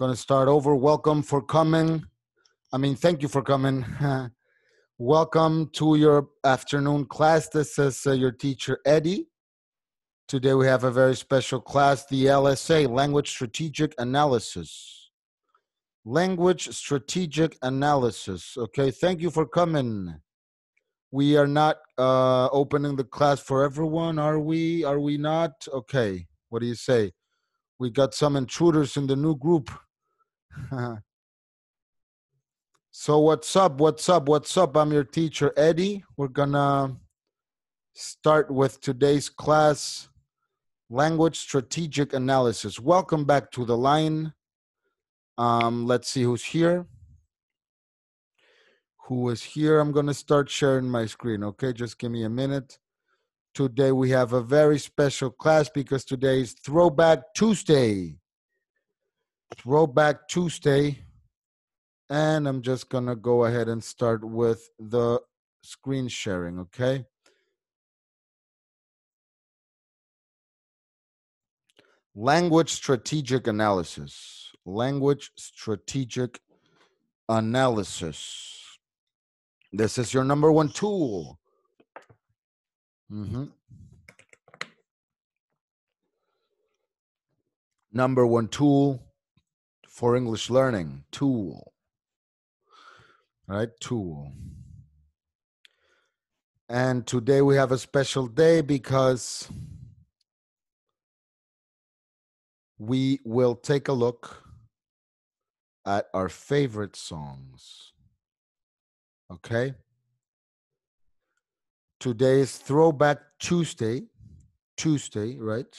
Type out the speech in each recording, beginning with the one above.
Going to start over. Welcome for coming. I mean, thank you for coming. Welcome to your afternoon class. This is uh, your teacher, Eddie. Today we have a very special class, the LSA, Language Strategic Analysis. Language Strategic Analysis. Okay, thank you for coming. We are not uh, opening the class for everyone, are we? Are we not? Okay, what do you say? We got some intruders in the new group. so what's up? What's up? What's up? I'm your teacher Eddie. We're gonna start with today's class language strategic analysis. Welcome back to the line. Um, let's see who's here. Who is here? I'm going to start sharing my screen. Okay, just give me a minute. Today we have a very special class because today is Throwback Tuesday. Throwback Tuesday. And I'm just going to go ahead and start with the screen sharing, okay? Language strategic analysis. Language strategic analysis. This is your number one tool. Mm-hmm. Number one tool for English learning tool. right? tool. And today we have a special day because we will take a look at our favorite songs. Okay? Today is Throwback Tuesday. Tuesday, right?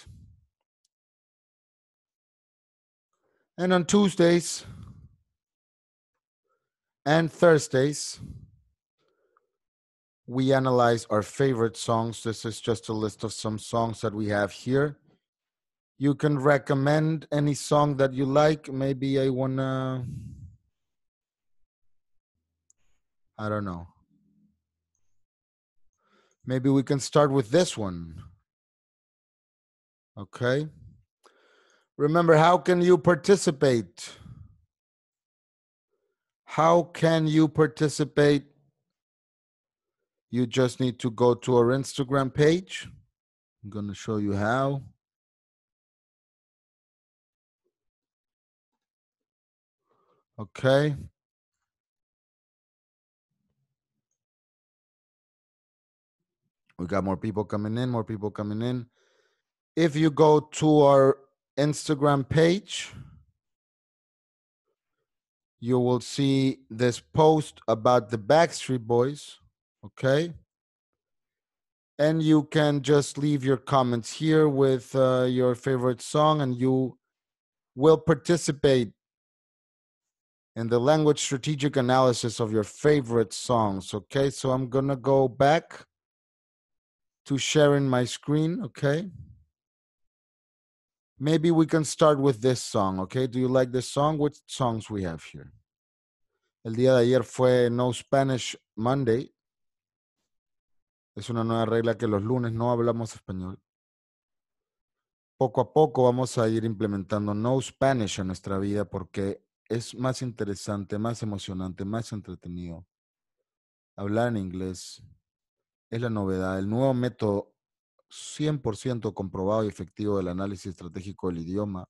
And on Tuesdays and Thursdays, we analyze our favorite songs. This is just a list of some songs that we have here. You can recommend any song that you like. Maybe I wanna. I don't know. Maybe we can start with this one. Okay. Remember, how can you participate? How can you participate? You just need to go to our Instagram page. I'm going to show you how. Okay. We got more people coming in, more people coming in. If you go to our Instagram page, you will see this post about the Backstreet Boys, okay? And you can just leave your comments here with uh, your favorite song, and you will participate in the language strategic analysis of your favorite songs, okay? So I'm gonna go back to sharing my screen, okay? maybe we can start with this song, okay? Do you like this song? Which songs we have here? El día de ayer fue No Spanish Monday. Es una nueva regla que los lunes no hablamos español. Poco a poco vamos a ir implementando No Spanish en nuestra vida porque es más interesante, más emocionante, más entretenido. Hablar en inglés es la novedad, el nuevo método 100% comprobado y efectivo del análisis estratégico del idioma.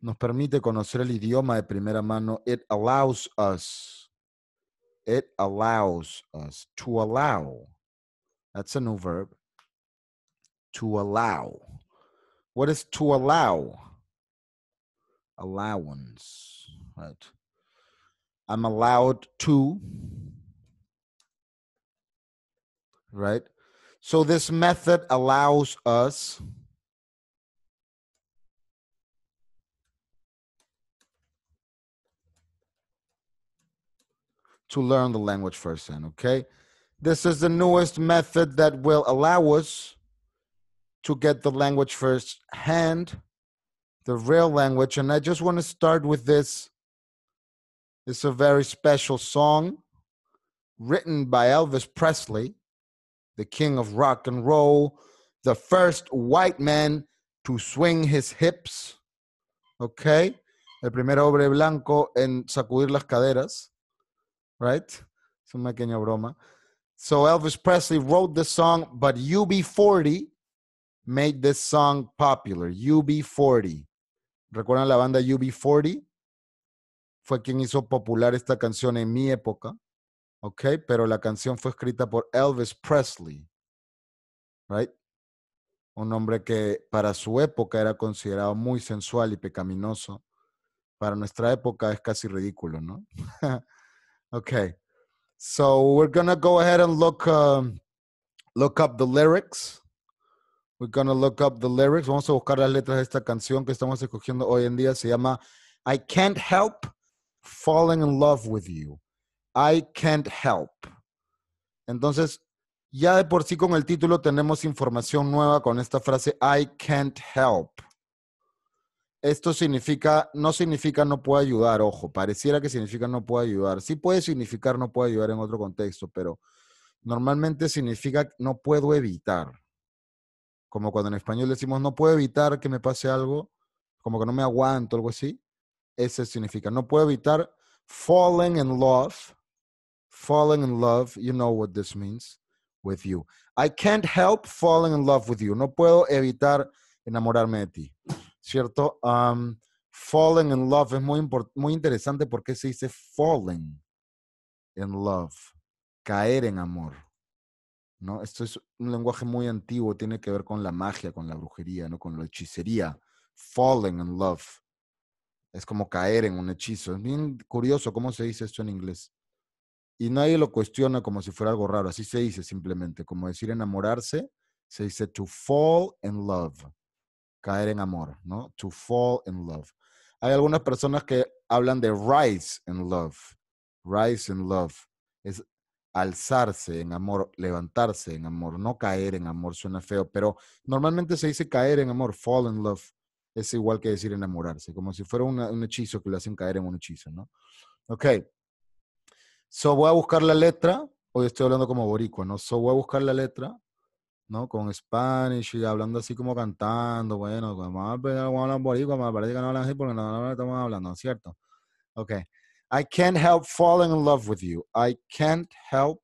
Nos permite conocer el idioma de primera mano. It allows us. It allows us. To allow. That's a new verb. To allow. What is to allow? Allowance. Right. I'm allowed to. Right so this method allows us to learn the language firsthand, okay? This is the newest method that will allow us to get the language firsthand, the real language. And I just want to start with this. It's a very special song written by Elvis Presley the king of rock and roll, the first white man to swing his hips. Okay. El primer hombre blanco en sacudir las caderas. Right? Es una pequeña broma. So Elvis Presley wrote the song, but UB40 made this song popular. UB40. ¿Recuerdan la banda UB40? Fue quien hizo popular esta canción en mi época. Okay, Pero la canción fue escrita por Elvis Presley, ¿right? Un hombre que para su época era considerado muy sensual y pecaminoso. Para nuestra época es casi ridículo, ¿no? okay. So we're gonna go ahead and look um, look up the lyrics. We're gonna look up the lyrics. Vamos a buscar las letras de esta canción que estamos escogiendo hoy en día. Se llama I Can't Help Falling in Love with You. I can't help. Entonces, ya de por sí con el título tenemos información nueva con esta frase I can't help. Esto significa, no significa no puedo ayudar, ojo, pareciera que significa no puedo ayudar. Sí puede significar no puedo ayudar en otro contexto, pero normalmente significa no puedo evitar. Como cuando en español decimos no puedo evitar que me pase algo, como que no me aguanto, algo así. Ese significa no puedo evitar falling in love falling in love, you know what this means, with you. I can't help falling in love with you. No puedo evitar enamorarme de ti. ¿Cierto? Um, falling in love es muy, muy interesante porque se dice falling in love, caer en amor. ¿No? Esto es un lenguaje muy antiguo, tiene que ver con la magia, con la brujería, ¿no? con la hechicería. Falling in love. Es como caer en un hechizo. Es bien curioso cómo se dice esto en inglés y nadie lo cuestiona como si fuera algo raro. Así se dice simplemente, como decir enamorarse, se dice to fall in love, caer en amor, ¿no? To fall in love. Hay algunas personas que hablan de rise in love, rise in love. Es alzarse en amor, levantarse en amor, no caer en amor, suena feo, pero normalmente se dice caer en amor, fall in love. Es igual que decir enamorarse, como si fuera un hechizo que lo hacen caer en un hechizo, ¿no? okay So voy a buscar la letra, hoy estoy hablando como boricua, ¿no? So voy a buscar la letra, ¿no? Con Spanish y hablando así como cantando, bueno, vamos a hablar boricua, me parece que no hablan así porque no, estamos hablando, ¿cierto? Ok. I can't help falling in love with you. I can't help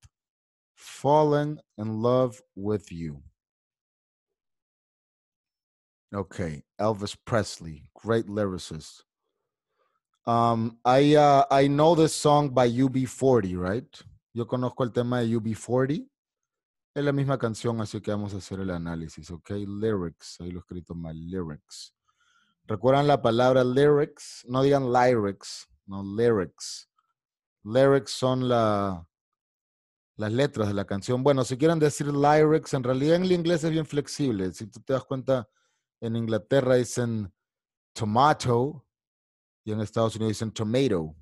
falling in love with you. Okay, Elvis Presley, great lyricist. Um, I, uh, I know the song by UB40, right? Yo conozco el tema de UB40. Es la misma canción, así que vamos a hacer el análisis, ¿ok? Lyrics, ahí lo he escrito mal, lyrics. ¿Recuerdan la palabra lyrics? No digan lyrics, no, lyrics. Lyrics son la, las letras de la canción. Bueno, si quieren decir lyrics, en realidad en el inglés es bien flexible. Si tú te das cuenta, en Inglaterra dicen tomato, y en Estados Unidos dicen tomato.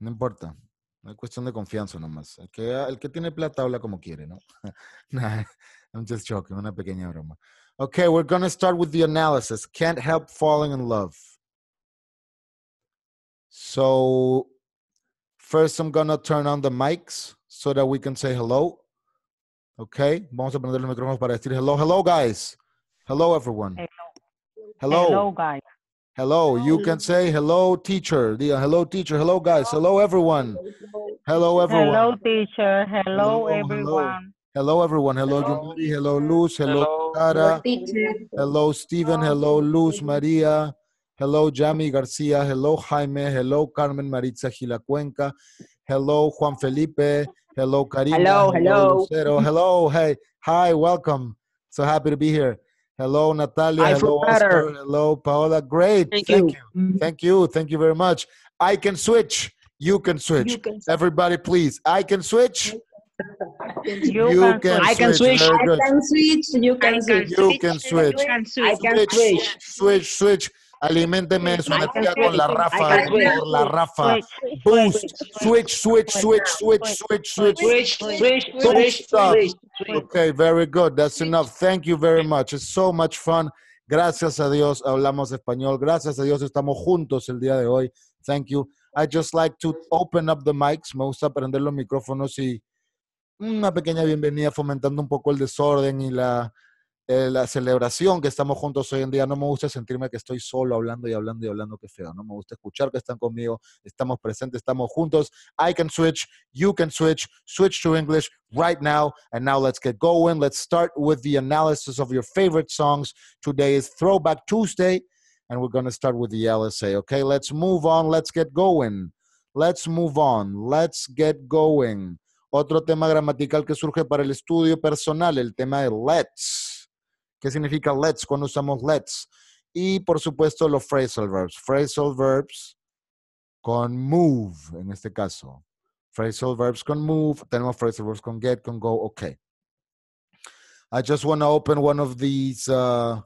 No importa. No es cuestión de confianza nomás. El que, el que tiene plata habla como quiere, ¿no? I'm just joking. Una pequeña broma. Okay, we're going to start with the analysis. Can't help falling in love. So, first I'm going to turn on the mics so that we can say hello. Okay, vamos a poner los micrófonos para decir hello. Hello, guys. Hello, everyone. Hello, hello guys. Hello. You can say hello, teacher. The, uh, hello, teacher. Hello, guys. Hello, everyone. Hello, everyone. Hello, teacher. Hello, hello everyone. Hello. hello. everyone. Hello, hello. Jumari. Hello, Luz. Hello, Tara. Hello, Stephen. Hello, Luz Maria. Hello, Jamie Garcia. Hello, Jaime. Hello, Carmen Maritza Gilacuenca. Hello, Juan Felipe. Hello, Karina. Hello, hello. Hello, hello. Hey, hi, welcome. So happy to be here. Hello, Natalia. I Hello, Oscar. Hello, Paola. Great. Thank, Thank you. you. Thank you. Thank you very much. I can switch. You can switch. You can switch. Everybody, please. I can switch. You, you can, can I can switch. I can switch. You can switch. You can switch. I can switch. Switch, switch, switch. Alimentenme su energía con la Rafa, la Rafa. Boost, switch, switch, switch, switch, switch, switch, switch. switch, stop. Okay, very good. That's enough. Thank you very much. It's so much fun. Gracias a Dios hablamos español. Gracias a Dios estamos juntos el día de hoy. Thank you. I just like to open up the mics. Me gusta prender los micrófonos y una pequeña bienvenida fomentando un poco el desorden y la eh, la celebración que estamos juntos hoy en día. No me gusta sentirme que estoy solo hablando y hablando y hablando, que feo. No me gusta escuchar que están conmigo, estamos presentes, estamos juntos. I can switch, you can switch, switch to English right now. And now let's get going. Let's start with the analysis of your favorite songs. Today is Throwback Tuesday, and we're going to start with the LSA. Okay, let's move on. Let's get going. Let's move on. Let's get going. Otro tema gramatical que surge para el estudio personal, el tema de let's. que significa let's cuando usamos let's. Y por supuesto los phrasal verbs. Phrasal verbs con move en este caso. Phrasal verbs con move. Tenemos phrasal verbs con get, con go, ok. I just want to open one of these uh,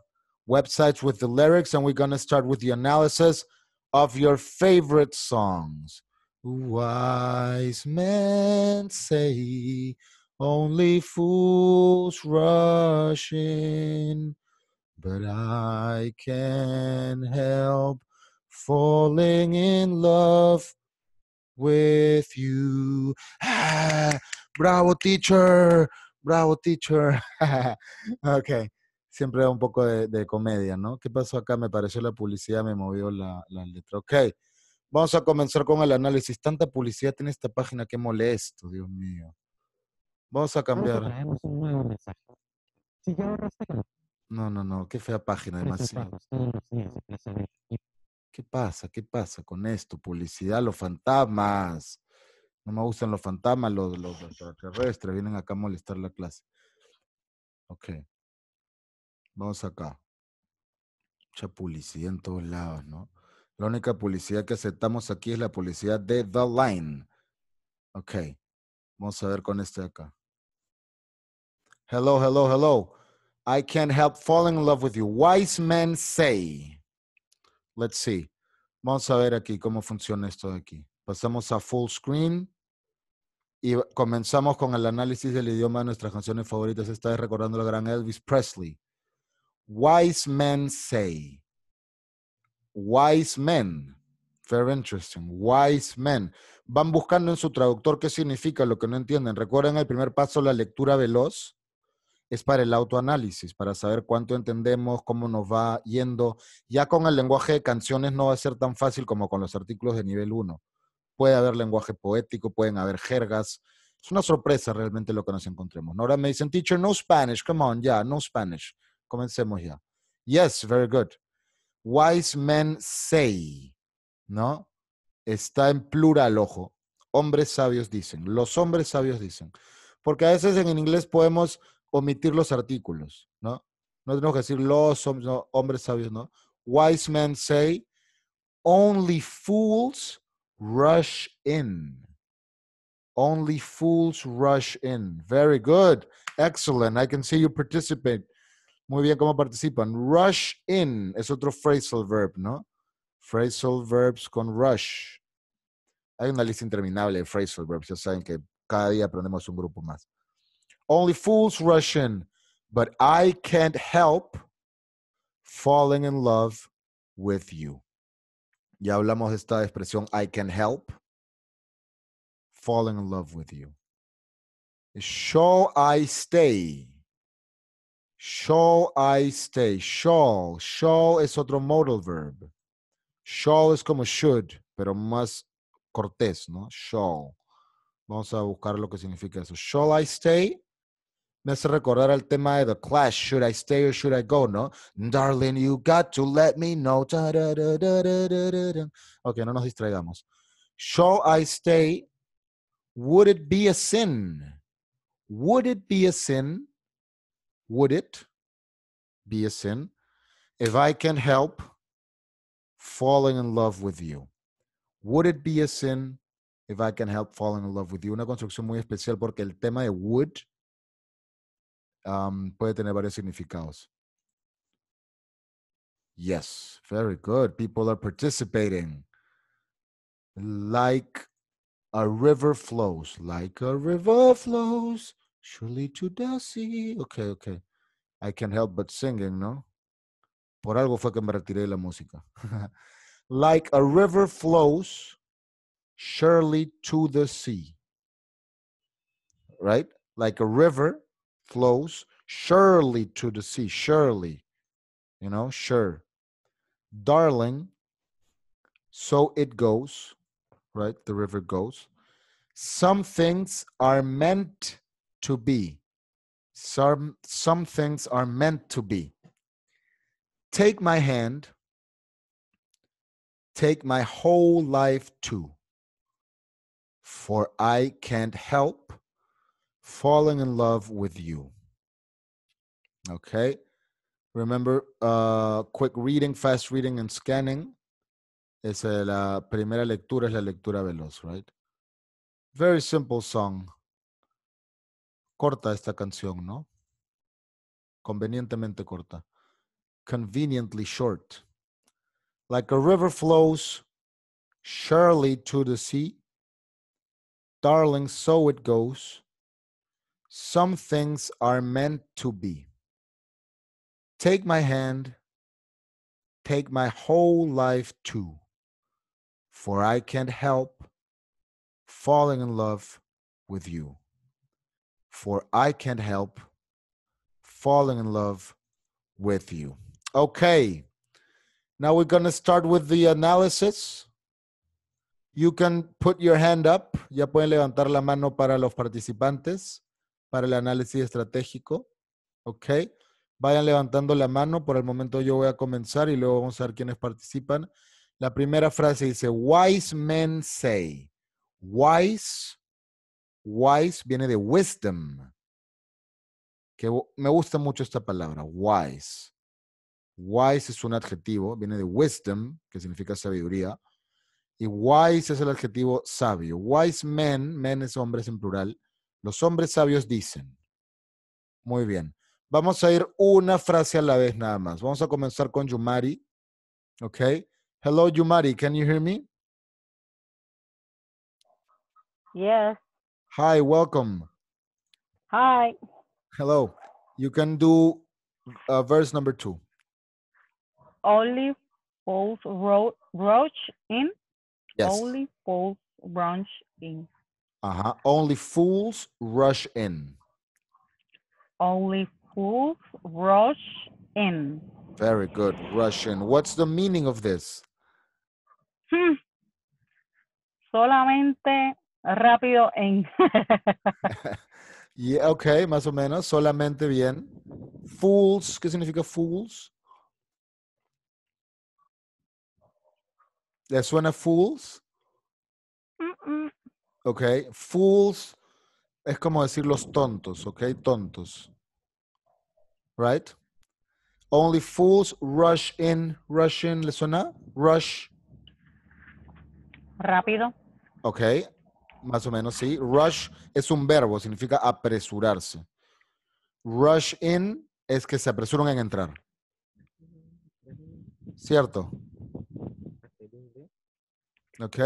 websites with the lyrics and we're going to start with the analysis of your favorite songs. Wise men say Only fools rushing, but I can help falling in love with you. Ah, bravo, teacher. Bravo, teacher. ok, siempre un poco de, comedia, ¿no? ¿Qué pasó acá? Me pareció la publicidad, me movió la, la letra. Ok, vamos a comenzar con el análisis. Tanta publicidad tiene esta página, qué molesto, Dios mío. Vamos a cambiar. un nuevo mensaje. No, no, no, qué fea página, demasiado. ¿Qué pasa? ¿Qué pasa con esto? Publicidad, los fantasmas. No me gustan los fantasmas, los, los extraterrestres. Vienen acá a molestar la clase. Ok. Vamos acá. Mucha publicidad en todos lados, ¿no? La única publicidad que aceptamos aquí es la publicidad de The Line. Ok. Vamos a ver con este acá. Hello, hello, hello. I can't help falling in love with you. Wise men say. Let's see. Vamos a ver aquí cómo funciona esto de aquí. Pasamos a full screen y comenzamos con el análisis del idioma de nuestras canciones favoritas. Esta vez recordando la gran Elvis Presley. Wise men say. Wise men. Very interesting. Wise men. Van buscando en su traductor qué significa, lo que no entienden. Recuerden el primer paso, la lectura veloz. Es para el autoanálisis, para saber cuánto entendemos, cómo nos va yendo. Ya con el lenguaje de canciones no va a ser tan fácil como con los artículos de nivel 1. Puede haber lenguaje poético, pueden haber jergas. Es una sorpresa realmente lo que nos encontremos. Ahora me dicen, teacher, no Spanish, come on, ya, no Spanish. Comencemos ya. Yes, very good. Wise men say. ¿no? Está en plural, ojo. Hombres sabios dicen, los hombres sabios dicen. Porque a veces en inglés podemos omitir los artículos, ¿no? No tenemos que decir los hombres sabios, ¿no? Wise men say, only fools rush in. Only fools rush in. Very good. Excellent. I can see you participate. Muy bien, ¿cómo participan? Rush in es otro phrasal verb, ¿no? Phrasal verbs con rush. Hay una lista interminable de phrasal verbs. Ya saben que cada día aprendemos un grupo más. Only fools rush in, but I can't help falling in love with you. Ya hablamos de esta expresión I can help falling in love with you. Shall I stay? Shall I stay? Shall. Shall es otro modal verb. Shall es como should, pero más cortés, ¿no? Shall. Vamos a buscar lo que significa eso. Shall I stay? Me hace recordar el tema de The Clash. Should I stay or should I go, no? Darling, you got to let me know. Ok, no nos distraigamos. Shall I stay? Would it be a sin? Would it be a sin? Would it be a sin? If I can help. falling in love with you. Would it be a sin if I can help falling in love with you? Una construcción muy especial porque el tema de would um, puede tener varios significados. Yes, very good. People are participating. Like a river flows, like a river flows, surely to the sea. Okay, okay. I can help but singing, no? Por algo fue que me retiré de la música. like a river flows surely to the sea. Right? Like a river flows surely to the sea. Surely. You know, sure. Darling, so it goes. Right? The river goes. Some things are meant to be. Some, some things are meant to be. Take my hand, take my whole life too, for I can't help falling in love with you. Okay. Remember, uh, quick reading, fast reading, and scanning. Es la primera lectura, es la lectura veloz, right? Very simple song. Corta esta canción, ¿no? Convenientemente corta conveniently short. Like a river flows surely to the sea, darling, so it goes. Some things are meant to be. Take my hand, take my whole life too, for I can't help falling in love with you. For I can't help falling in love with you. Okay. Now we're going to start with the analysis. You can put your hand up. Ya pueden levantar la mano para los participantes, para el análisis estratégico. Ok. Vayan levantando la mano. Por el momento yo voy a comenzar y luego vamos a ver quiénes participan. La primera frase dice, wise men say. Wise, wise viene de wisdom. Que me gusta mucho esta palabra, wise. Wise es un adjetivo, viene de wisdom, que significa sabiduría, y wise es el adjetivo sabio. Wise men, men es hombres en plural, los hombres sabios dicen. Muy bien. Vamos a ir una frase a la vez nada más. Vamos a comenzar con Yumari. Ok. Hello, Yumari. Can you hear me? Yes. Hi, welcome. Hi. Hello. You can do uh, verse number two. olive Falls Road Branch Yes. Only fools rush in. Uh huh. Only fools rush in. Only fools rush in. Very good. Russian. What's the meaning of this? Hmm. Solamente rápido en. yeah, okay, más o menos. Solamente bien. Fools, ¿qué significa fools? ¿Le suena Fools? Ok, Fools es como decir los tontos, ok, tontos. Right? Only fools rush in, rush in, ¿le suena? Rush. Rápido. Ok, más o menos sí. Rush es un verbo, significa apresurarse. Rush in es que se apresuran en entrar. ¿Cierto? Ok,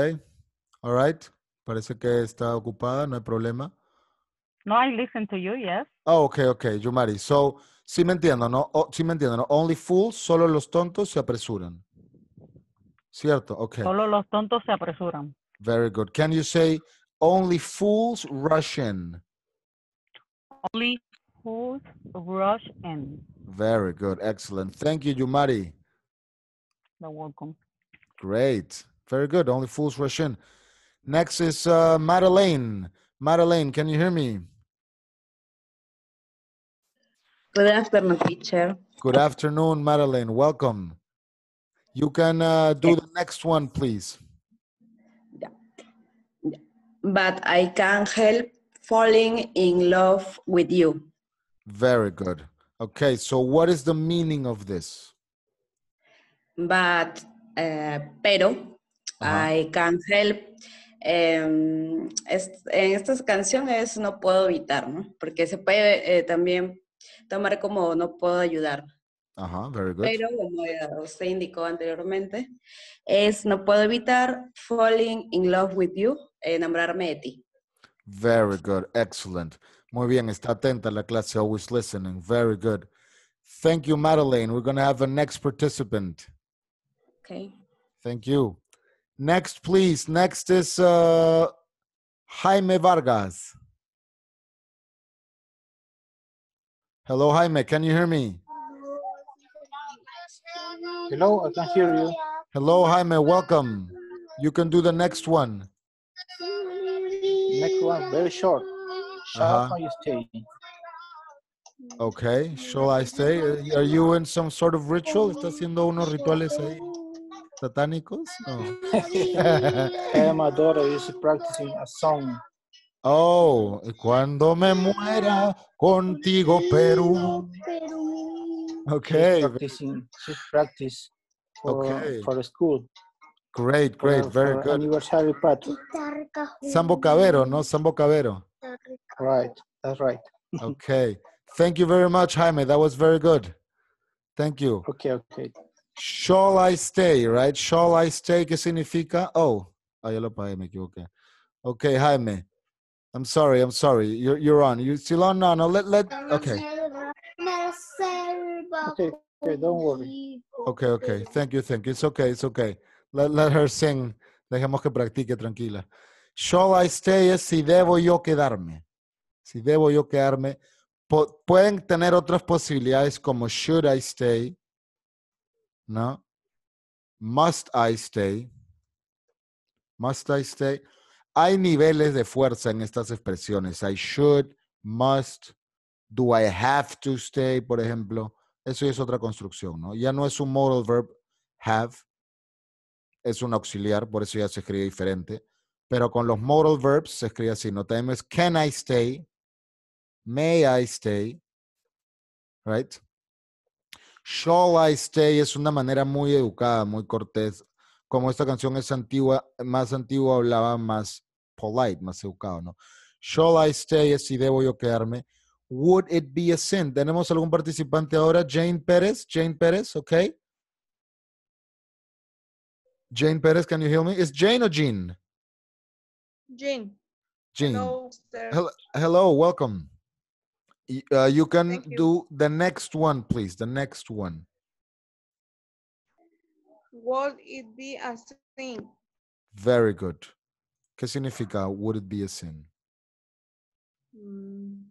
all right. Parece que está ocupada, no hay problema. No, I listen to you, yes. Oh, ok, ok, Yumari. So, sí me entiendo, ¿no? Oh, sí me entiendo, ¿no? Only fools, solo los tontos se apresuran. Cierto, ok. Solo los tontos se apresuran. Very good. Can you say, only fools rush in? Only fools rush in. Very good, excellent. Thank you, Yumari. You're welcome. Great. Very good. Only fools rush in. Next is uh, Madeleine. Madeleine, can you hear me? Good afternoon, teacher. Good afternoon, Madeleine. Welcome. You can uh, do the next one, please. Yeah. yeah. But I can't help falling in love with you. Very good. Okay, so what is the meaning of this? But, uh, pero. Ay, Cancel. Em, en estas canciones no puedo evitar, Porque se puede eh, también tomar como no puedo ayudar. Ajá, very good. Pero como usted indicó anteriormente, es no puedo evitar falling in love with you, enamorarme de ti. Very good, excellent. Muy bien, está atenta la clase, always listening. Very good. Thank you, Madeleine. We're going to have a next participant. Okay. Thank you. Next, please. Next is uh, Jaime Vargas. Hello, Jaime. Can you hear me? Hello, I can hear you. Hello, Jaime. Welcome. You can do the next one. Next one, very short. Shall uh -huh. I stay? Okay, shall I stay? Are you in some sort of ritual? ¿Estás haciendo unos rituales ahí? satánicos? No. Amadora is practicing a song. Oh, cuando me muera contigo, Perú. Okay. She's practicing, she's practice for, okay. for school. Great, great, for, very for good. Anniversary party. Sambo Cabero, no? Sambo Cabero. Right, that's right. okay. Thank you very much, Jaime. That was very good. Thank you. Okay, okay. Shall I stay, right? Shall I stay, ¿qué significa? Oh, ah, lo pagué, me equivoqué. Okay, Jaime. I'm sorry, I'm sorry. You're, you're on. You still on? No, no, let, let, okay. Okay, okay, don't worry. Okay, okay. Thank you, thank you. It's okay, it's okay. Let, let her sing. Dejemos que practique tranquila. Shall I stay es si debo yo quedarme. Si debo yo quedarme. pueden tener otras posibilidades como should I stay, ¿no? Must I stay? Must I stay? Hay niveles de fuerza en estas expresiones. I should, must, do I have to stay, por ejemplo. Eso es otra construcción, ¿no? Ya no es un modal verb have, es un auxiliar, por eso ya se escribe diferente. Pero con los modal verbs se escribe así, ¿no? Tenemos can I stay, may I stay, right? Shall I Stay es una manera muy educada, muy cortés. Como esta canción es antigua, más antigua hablaba más polite, más educado, ¿no? Shall I Stay es si debo yo quedarme. Would it be a sin? ¿Tenemos algún participante ahora? Jane Pérez, Jane Pérez, ok. Jane Pérez, can you hear me? ¿Es Jane o Jean? Jean. Jean. Hello, Hello welcome. Ah, you can do the next one, please. The next one. Would it be a sin? Very good. ¿Qué significa would it be a sin? Mm,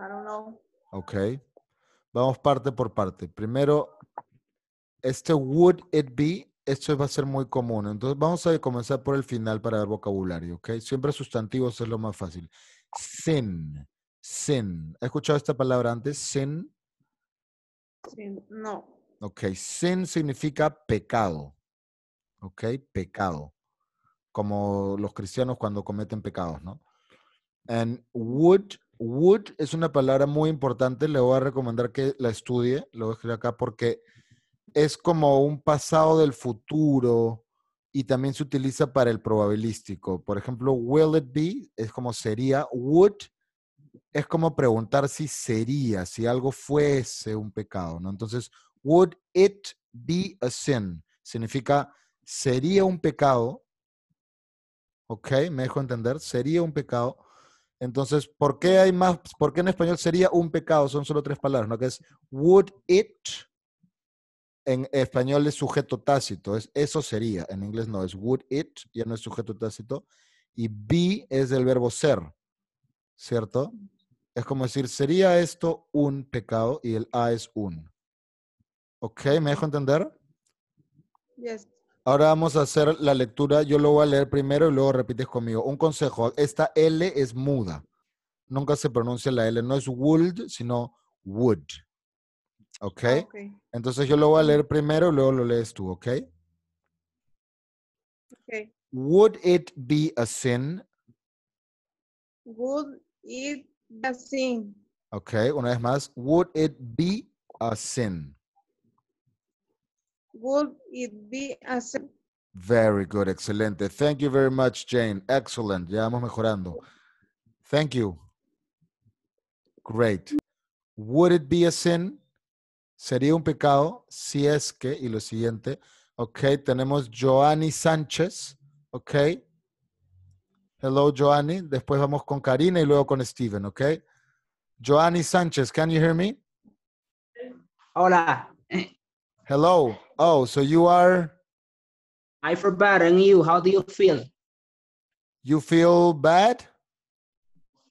I don't know. Okay. Vamos parte por parte. Primero, este would it be, esto va a ser muy común. Entonces vamos a comenzar por el final para ver vocabulario, ¿ok? Siempre sustantivos es lo más fácil. Sin. Sin. ¿Has escuchado esta palabra antes? Sin. Sin, no. Ok, sin significa pecado. Ok, pecado. Como los cristianos cuando cometen pecados, ¿no? And would, would es una palabra muy importante. Le voy a recomendar que la estudie. Lo voy a escribir acá porque es como un pasado del futuro y también se utiliza para el probabilístico. Por ejemplo, will it be es como sería, would es como preguntar si sería, si algo fuese un pecado, ¿no? Entonces, would it be a sin? Significa, sería un pecado, ¿ok? Me dejo entender, sería un pecado. Entonces, ¿por qué hay más? ¿Por qué en español sería un pecado? Son solo tres palabras, ¿no? Que es would it, en español es sujeto tácito, es eso sería, en inglés no, es would it, ya no es sujeto tácito, y be es del verbo ser. ¿cierto? Es como decir, ¿sería esto un pecado? Y el A es un. ¿Ok? ¿Me dejo entender? Yes. Ahora vamos a hacer la lectura. Yo lo voy a leer primero y luego repites conmigo. Un consejo. Esta L es muda. Nunca se pronuncia la L. No es would, sino would. ¿Ok? Ah, Entonces yo lo voy a leer primero y luego lo lees tú, ¿ok? Ok. Would it be a sin? y Ok, una vez más. Would it be a sin? Would it be a sin? Very good, excelente. Thank you very much, Jane. Excellent. Ya vamos mejorando. Thank you. Great. Would it be a sin? Sería un pecado si es que, y lo siguiente, ok, tenemos Joanny Sánchez, ok, Hello, Joanny. Después vamos con Karina y luego con Steven, ¿ok? Joanny Sánchez, can you hear me? Hola. Hello. Oh, so you are? I feel bad. And you, how do you feel? You feel bad?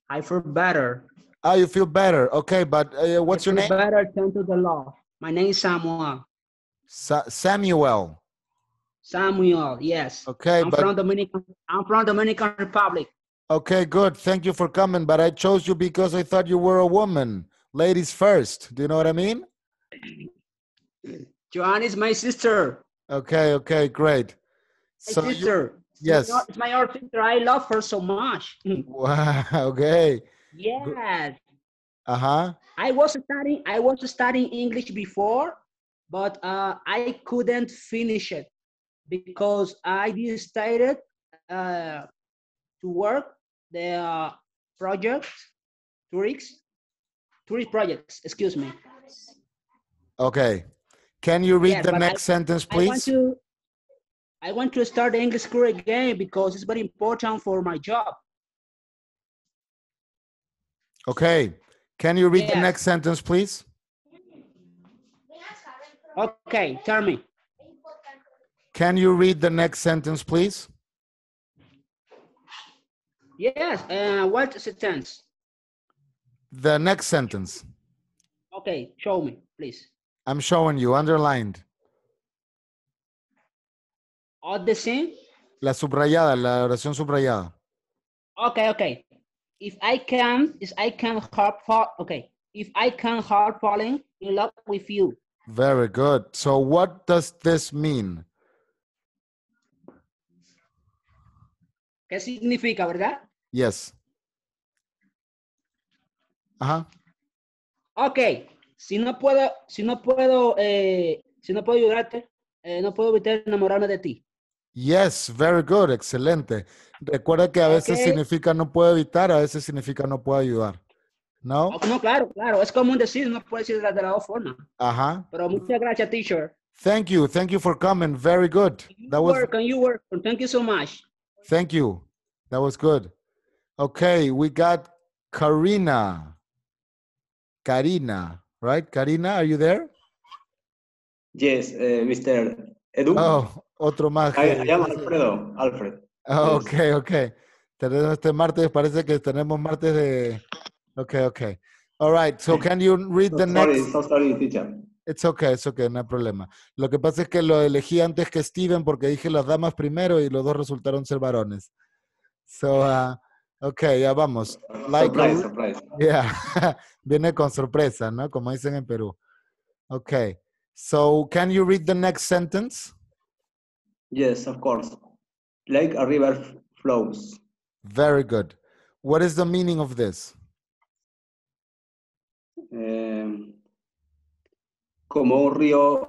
I feel better. Oh, you feel better. Okay, but uh, what's your name? Better, Turn to the law. My name is Samuel. Sa Samuel. Samuel, yes. Okay, I'm but... from Dominican. I'm from Dominican Republic. Okay, good. Thank you for coming, but I chose you because I thought you were a woman. Ladies first. Do you know what I mean? Joanne is my sister. Okay, okay, great. My so sister. You, yes. It's my old sister. I love her so much. wow, okay. Yes. Uh-huh. I was studying I was studying English before, but uh, I couldn't finish it because I decided uh, to work the uh, project, tourics, tourist projects, excuse me. Okay. Can you read yes, the next I, sentence, please? I want, to, I want to start the English school again because it's very important for my job. Okay. Can you read yes. the next sentence, please? Okay, tell me. Can you read the next sentence, please? Yes. Uh, what sentence? The next sentence. Okay, show me, please. I'm showing you, underlined. All the same? La subrayada, la oración subrayada. Okay, okay. If I can, if I can help, for, okay. If I can help falling in love with you. Very good. So what does this mean? ¿Qué significa, verdad? Yes. Ajá. Ok. Si no puedo, si no puedo, eh, si no puedo ayudarte, eh, no puedo evitar enamorarme de ti. Yes, very good, excelente. Recuerda que a veces significa no puedo evitar, a veces significa no puedo ayudar. ¿No? No, claro, claro. Es común decir, no puedo decir de la, otra forma. Ajá. Pero muchas gracias, teacher. Thank you. Thank you for coming. Very good. That work you work. Thank you so much. Thank you. That was good. Okay, we got Karina. Karina, right? Karina, are you there? Yes, uh, Mr. Edu. Oh, otro más. I, I am Alfredo, Alfred. Oh, okay, okay. Tenemos este martes, parece que tenemos martes de... Okay, okay. All right, so can you read the sorry, next... So sorry, teacher. It's okay, it's okay, no hay problema. Lo que pasa es que lo elegí antes que Steven porque dije las damas primero y los dos resultaron ser varones. So, ah, okay, ya vamos. Like, surprise, Yeah, viene con sorpresa, ¿no? Como dicen en Perú. Okay, so can you read the next sentence? Yes, of course. Like a river flows. Very good. What is the meaning of this? Eh, cómo un río,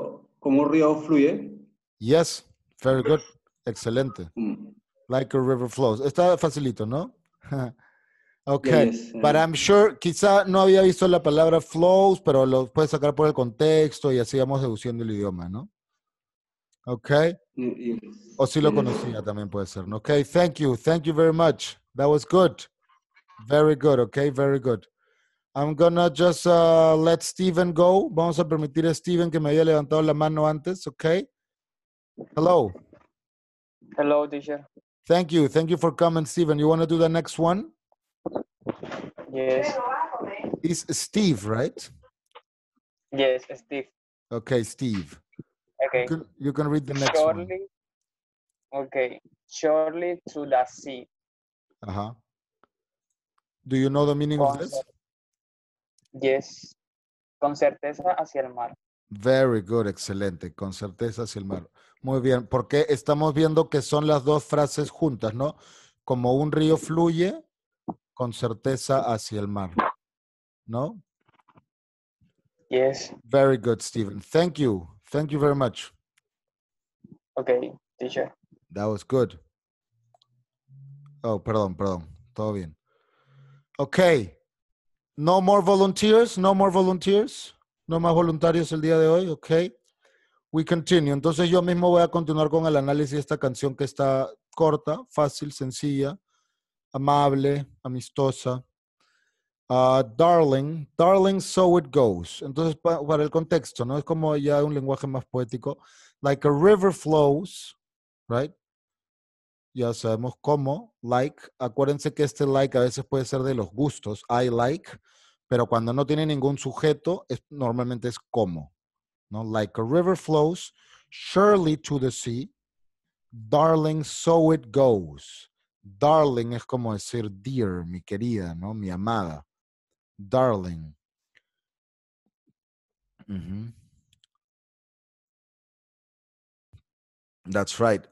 río fluye. Yes, very good. Pues, excelente. Mm. Like a river flows. Está facilito, ¿no? ok, eh. but I'm sure, quizá no había visto la palabra flows, pero lo puedes sacar por el contexto y así vamos deduciendo el idioma, ¿no? Ok. Mm, o si lo mm. conocía también puede ser, ¿no? Ok, thank you, thank you very much. That was good. Very good, okay, very good. I'm gonna just uh, let Steven go. Vamos a permitir a Steven que me haya levantado la mano antes, okay? Hello. Hello, teacher. Thank you. Thank you for coming, Steven. You want to do the next one? Yes. It's Steve, right? Yes, Steve. Okay, Steve. Okay. You can, you can read the next Surely, one. Okay. Surely to the sea. Uh-huh. Do you know the meaning of this? Yes, con certeza hacia el mar. Very good, excelente, con certeza hacia el mar. Muy bien, porque estamos viendo que son las dos frases juntas, ¿no? Como un río fluye, con certeza hacia el mar, ¿no? Yes. Very good, Stephen. Thank you. Thank you very much. Okay, teacher. That was good. Oh, perdón, perdón. Todo bien. Okay. No more volunteers, no more volunteers. No más voluntarios el día de hoy, ok. We continue. Entonces yo mismo voy a continuar con el análisis de esta canción que está corta, fácil, sencilla, amable, amistosa. Ah, darling, darling, so it goes. Entonces, para el contexto, ¿no? Es como ya un lenguaje más poético. Like a river flows, right? ya sabemos cómo, like, acuérdense que este like a veces puede ser de los gustos, I like, pero cuando no tiene ningún sujeto, normalmente es como, ¿no? Like a river flows, surely to the sea, darling, so it goes. Darling es como decir dear, mi querida, ¿no? Mi amada. Darling. That's right.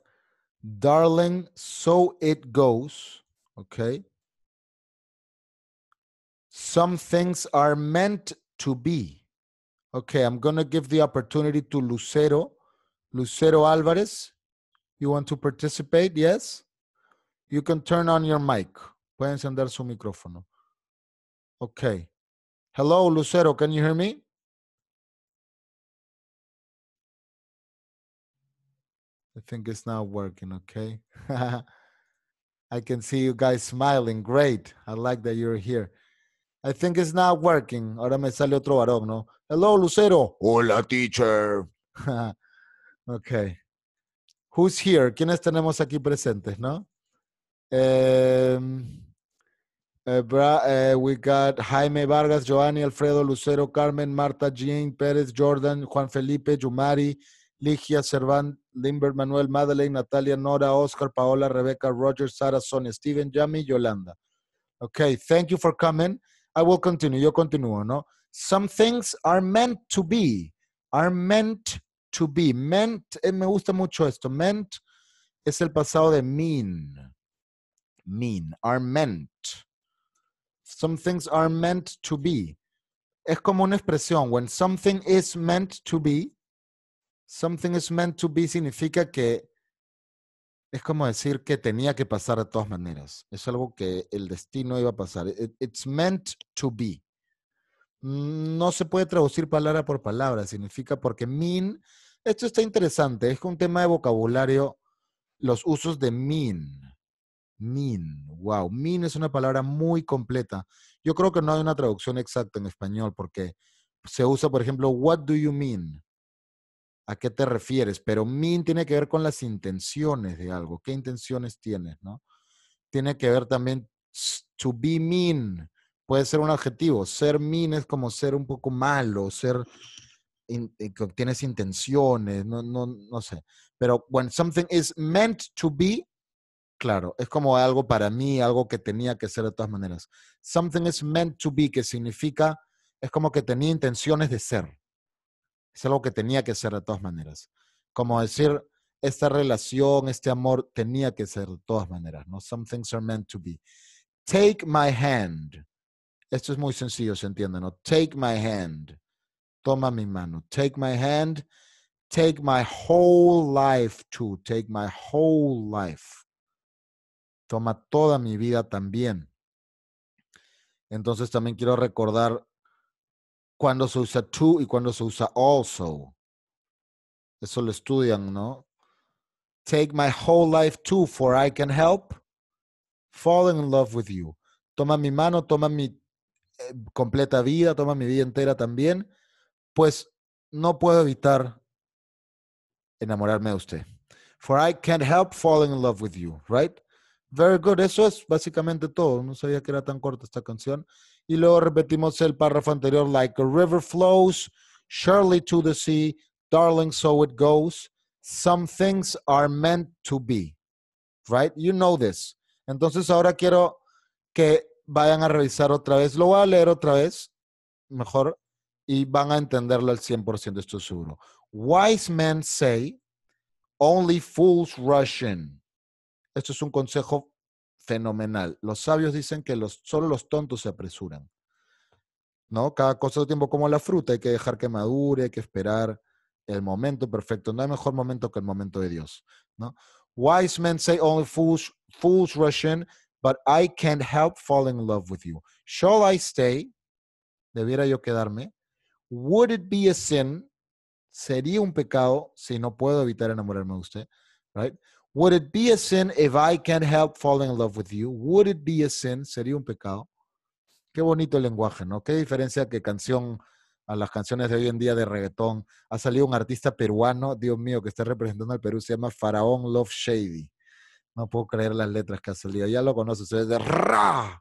Darling, so it goes. Okay. Some things are meant to be. Okay, I'm going to give the opportunity to Lucero. Lucero Alvarez, you want to participate? Yes? You can turn on your mic. Pueden encender su micrófono. Okay. Hello, Lucero, can you hear me? I think it's not working, okay? I can see you guys smiling. Great. I like that you're here. I think it's not working. Ahora me sale otro varón, ¿no? Hello, Lucero. Hola, teacher. okay. Who's here? ¿Quiénes tenemos aquí presentes, no? Um, uh, bra, uh, we got Jaime Vargas, Giovanni, Alfredo, Lucero, Carmen, Marta, Jean, Pérez, Jordan, Juan Felipe, Jumari, Ligia, Cervantes. Limber, Manuel, Madeleine, Natalia, Nora, Oscar, Paola, Rebecca, Roger, Sarah, Sonia, Steven, Yami, Yolanda. Okay, thank you for coming. I will continue. Yo continúo, ¿no? Some things are meant to be. Are meant to be. Meant, eh, me gusta mucho esto. Meant es el pasado de mean. Mean. Are meant. Some things are meant to be. Es como una expresión. When something is meant to be, Something is meant to be significa que es como decir que tenía que pasar de todas maneras. Es algo que el destino iba a pasar. it's meant to be. No se puede traducir palabra por palabra. Significa porque mean. Esto está interesante. Es un tema de vocabulario. Los usos de mean. Mean. Wow. Mean es una palabra muy completa. Yo creo que no hay una traducción exacta en español porque se usa, por ejemplo, what do you mean? a qué te refieres, pero mean tiene que ver con las intenciones de algo, qué intenciones tienes, ¿no? Tiene que ver también to be mean, puede ser un adjetivo, ser mean es como ser un poco malo, ser eh, tienes intenciones, no, no, no sé, pero when something is meant to be, claro, es como algo para mí, algo que tenía que ser de todas maneras. Something is meant to be, que significa, es como que tenía intenciones de ser. Es algo que tenía que ser de todas maneras. Como decir, esta relación, este amor tenía que ser de todas maneras, ¿no? Some things are meant to be. Take my hand. Esto es muy sencillo, se entiende, ¿no? Take my hand. Toma mi mano. Take my hand. Take my whole life too. Take my whole life. Toma toda mi vida también. Entonces también quiero recordar cuando se usa to y cuando se usa also. Eso lo estudian, ¿no? Take my whole life too, for I can help. falling in love with you. Toma mi mano, toma mi eh, completa vida, toma mi vida entera también. Pues no puedo evitar enamorarme de usted. For I can't help falling in love with you, right? Very good. Eso es básicamente todo. No sabía que era tan corta esta canción. Y luego repetimos el párrafo anterior, like a river flows, surely to the sea, darling, so it goes. Some things are meant to be. Right? You know this. Entonces ahora quiero que vayan a revisar otra vez. Lo voy a leer otra vez, mejor, y van a entenderlo al 100%, estoy seguro. Wise men say, only fools rush in. Esto es un consejo fenomenal. Los sabios dicen que solo los tontos se apresuran. ¿no? Cada cosa de tiempo como la fruta, hay que dejar que madure, hay que esperar el momento perfecto. No hay mejor momento que el momento de Dios. ¿no? Wise men say only oh, fools, fools rush in, but I can't help falling in love with you. Shall I stay? ¿Debiera yo quedarme? Would it be a sin? Sería un pecado si no puedo evitar enamorarme de usted, right? Would it be a sin if I can't help falling in love with you? Would it be a sin? Sería un pecado. Qué bonito el lenguaje, ¿no? Qué diferencia que canción a las canciones de hoy en día de reggaetón. Ha salido un artista peruano, Dios mío, que está representando al Perú, se llama Faraón Love Shady. No puedo creer las letras que ha salido. Ya lo conoces, ustedes de Ra,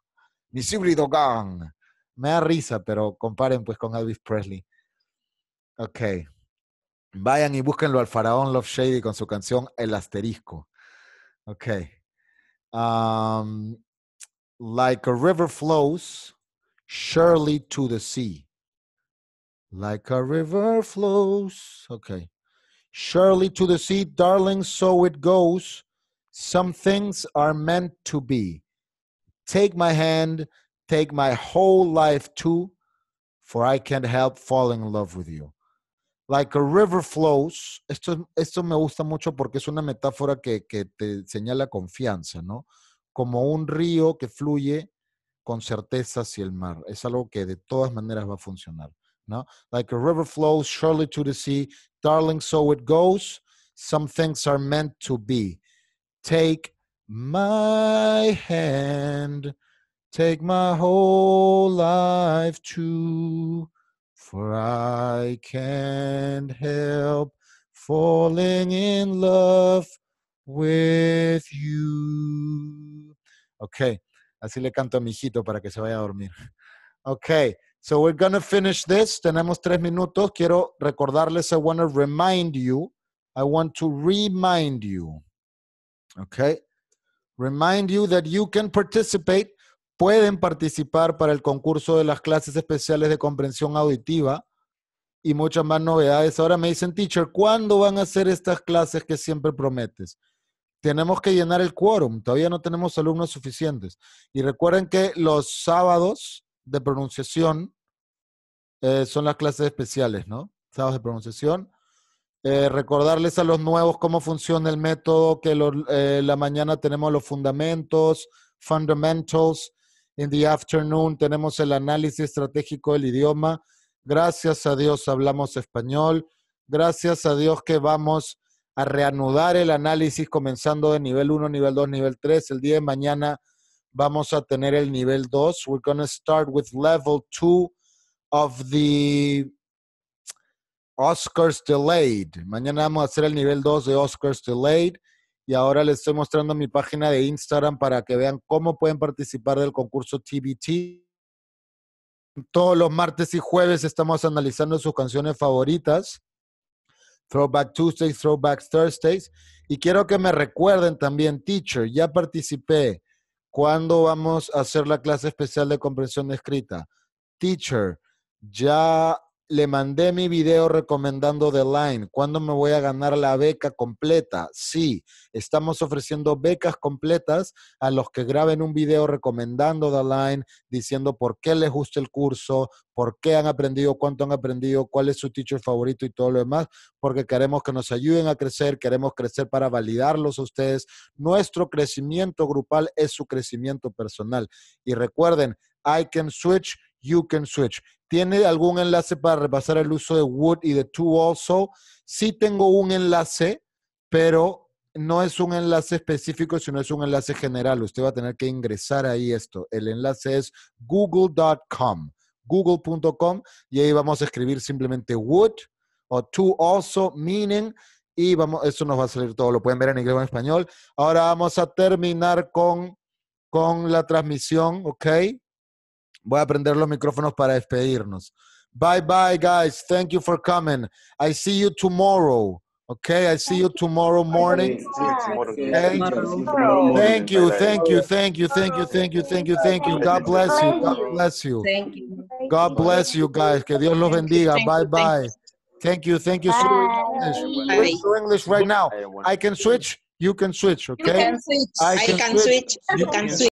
Misibri Dogan. Me da risa, pero comparen pues con Elvis Presley. Ok. Vayan y búsquenlo al faraón Love Shady con su canción El Asterisco. Ok. Um, like a river flows surely to the sea. Like a river flows. Ok. Surely to the sea, darling, so it goes. Some things are meant to be. Take my hand, take my whole life too, for I can't help falling in love with you. Like a river flows. Esto, esto me gusta mucho porque es una metáfora que, que te señala confianza, ¿no? Como un río que fluye con certeza hacia el mar. Es algo que de todas maneras va a funcionar, ¿no? Like a river flows surely to the sea, darling, so it goes. Some things are meant to be. Take my hand, take my whole life too for I can't help falling in love with you. Okay, así le canto a mi hijito para que se vaya a dormir. Okay, so we're gonna finish this. Tenemos tres minutos. Quiero recordarles, I wanna remind you. I want to remind you. Okay, remind you that you can participate pueden participar para el concurso de las clases especiales de comprensión auditiva y muchas más novedades. Ahora me dicen, teacher, ¿cuándo van a hacer estas clases que siempre prometes? Tenemos que llenar el quórum, todavía no tenemos alumnos suficientes. Y recuerden que los sábados de pronunciación eh, son las clases especiales, ¿no? Sábados de pronunciación. Eh, recordarles a los nuevos cómo funciona el método, que eh, la mañana tenemos los fundamentos, fundamentals, In the afternoon tenemos el análisis estratégico del idioma. Gracias a Dios hablamos español. Gracias a Dios que vamos a reanudar el análisis comenzando de nivel 1, nivel 2, nivel 3. El día de mañana vamos a tener el nivel 2. We're going to start with level 2 of the Oscars Delayed. Mañana vamos a hacer el nivel 2 de Oscars Delayed y ahora les estoy mostrando mi página de Instagram para que vean cómo pueden participar del concurso TBT. Todos los martes y jueves estamos analizando sus canciones favoritas. Throwback Tuesdays, Throwback Thursdays. Y quiero que me recuerden también, teacher, ya participé. ¿Cuándo vamos a hacer la clase especial de comprensión escrita? Teacher, ya le mandé mi video recomendando The Line. ¿Cuándo me voy a ganar la beca completa? Sí, estamos ofreciendo becas completas a los que graben un video recomendando The Line, diciendo por qué les gusta el curso, por qué han aprendido, cuánto han aprendido, cuál es su teacher favorito y todo lo demás, porque queremos que nos ayuden a crecer, queremos crecer para validarlos a ustedes. Nuestro crecimiento grupal es su crecimiento personal. Y recuerden, I can switch, you can switch. ¿Tiene algún enlace para repasar el uso de would y de to also? Sí tengo un enlace, pero no es un enlace específico, sino es un enlace general. Usted va a tener que ingresar ahí esto. El enlace es google.com, google.com, y ahí vamos a escribir simplemente would o to also, meaning, y vamos, eso nos va a salir todo. Lo pueden ver en inglés o en español. Ahora vamos a terminar con, con la transmisión, ¿ok? Voy a prender los micrófonos para despedirnos. Bye bye, guys. Thank you for coming. I see you tomorrow. Okay, I see you tomorrow morning. Thank you. Thank you, thank you, thank you, thank you, thank you, thank you, God bless you. God bless you. Thank you. God bless you guys. Que Dios los bendiga. Bye bye. Thank you, thank you. doing English right now. I can switch. You can switch. Okay. I can switch. You can switch.